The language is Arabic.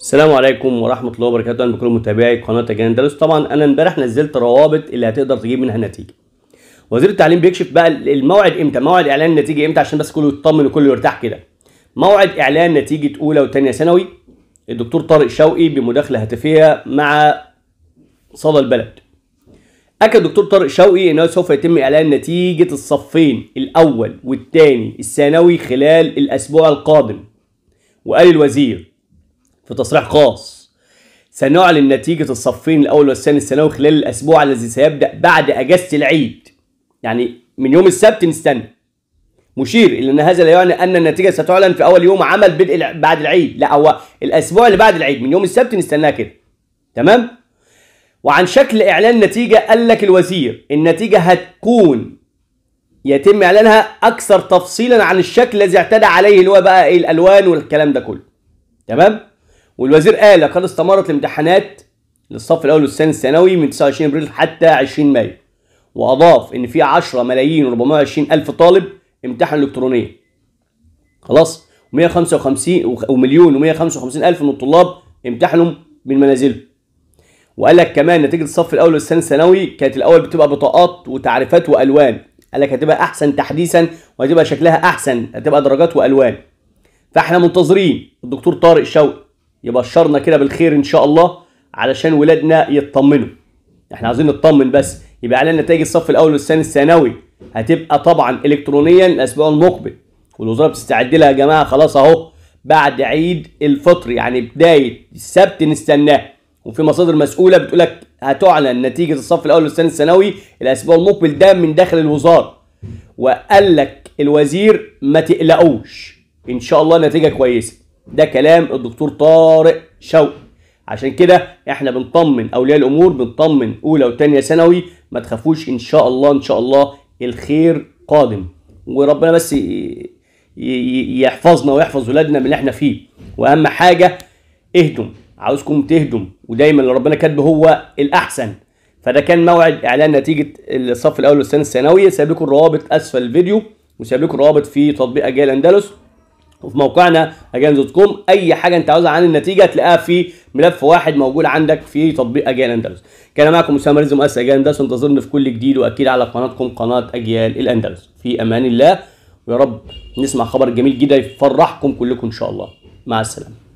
السلام عليكم ورحمه الله وبركاته اهلا بكل متابعي قناه اجندلس طبعا انا امبارح نزلت روابط اللي هتقدر تجيب منها نتيجه وزير التعليم بيكشف بقى الموعد امتى موعد اعلان النتيجه امتى عشان بس كله يطمن وكله يرتاح كده موعد اعلان نتيجه اولى وثانيه ثانوي الدكتور طارق شوقي بمداخله هاتفيه مع صدى البلد أكد دكتور طارق شوقي أنه سوف يتم إعلان نتيجة الصفين الأول والثاني الثانوي خلال الأسبوع القادم وقال الوزير في تصريح خاص سنعلن نتيجة الصفين الأول والثاني الثانوي خلال الأسبوع الذي سيبدأ بعد أجازة العيد يعني من يوم السبت نستنى مشير الى ان هذا لا يعني ان النتيجه ستعلن في اول يوم عمل بدء بعد العيد لا هو الاسبوع اللي بعد العيد من يوم السبت نستناها كده تمام وعن شكل إعلان النتيجة قال لك الوزير النتيجة هتكون يتم إعلانها أكثر تفصيلا عن الشكل الذي اعتدى عليه اللي هو بقى إيه الألوان والكلام ده كله تمام والوزير قال لقد استمرت الامتحانات للصف الأول والثاني الثانوي من 29 أبريل حتى 20 مايو وأضاف إن في 10 ملايين و420 ألف طالب امتحن إلكترونيا خلاص و155 ومليون و155 ألف من الطلاب امتحنوا من منازلهم وقال لك كمان نتيجه الصف الاول والثاني الثانوي كانت الاول بتبقى بطاقات وتعريفات والوان قال لك هتبقى احسن تحديثا وهتبقى شكلها احسن هتبقى درجات والوان فاحنا منتظرين الدكتور طارق شوقي يبشرنا كده بالخير ان شاء الله علشان ولادنا يطمنوا احنا عايزين نطمن بس يبقى اعلان نتائج الصف الاول والثاني الثانوي هتبقى طبعا الكترونيا الاسبوع المقبل والوزاره بتستعد لها يا جماعه خلاص اهو بعد عيد الفطر يعني بدايه السبت نستناه وفي مصادر مسؤوله بتقول لك هتعلن نتيجه الصف الاول والثاني الثانوي الاسبوع المقبل ده من داخل الوزاره وقال لك الوزير ما تقلقوش ان شاء الله نتيجه كويسه ده كلام الدكتور طارق شوقي عشان كده احنا بنطمن اولياء الامور بنطمن اولى وثانيه ثانوي ما تخافوش ان شاء الله ان شاء الله الخير قادم وربنا بس يحفظنا ويحفظ ولادنا من اللي احنا فيه واهم حاجه اهدم عاوزكم تهدم ودايما اللي ربنا كاتبه هو الاحسن فده كان موعد اعلان نتيجه الصف الاول والثاني الثانوي سايب لكم الروابط اسفل الفيديو وسايب لكم الروابط في تطبيق اجيال اندلس وفي موقعنا اجيال دوت كوم اي حاجه انت عاوزها عن النتيجه تلاقيها في ملف واحد موجود عندك في تطبيق اجيال اندلس كان معكم اسامه رزق مؤسس اجيال اندلس انتظرني في كل جديد واكيد على قناتكم قناه اجيال الاندلس في امان الله ويا رب نسمع خبر جميل جدا يفرحكم كلكم ان شاء الله مع السلامه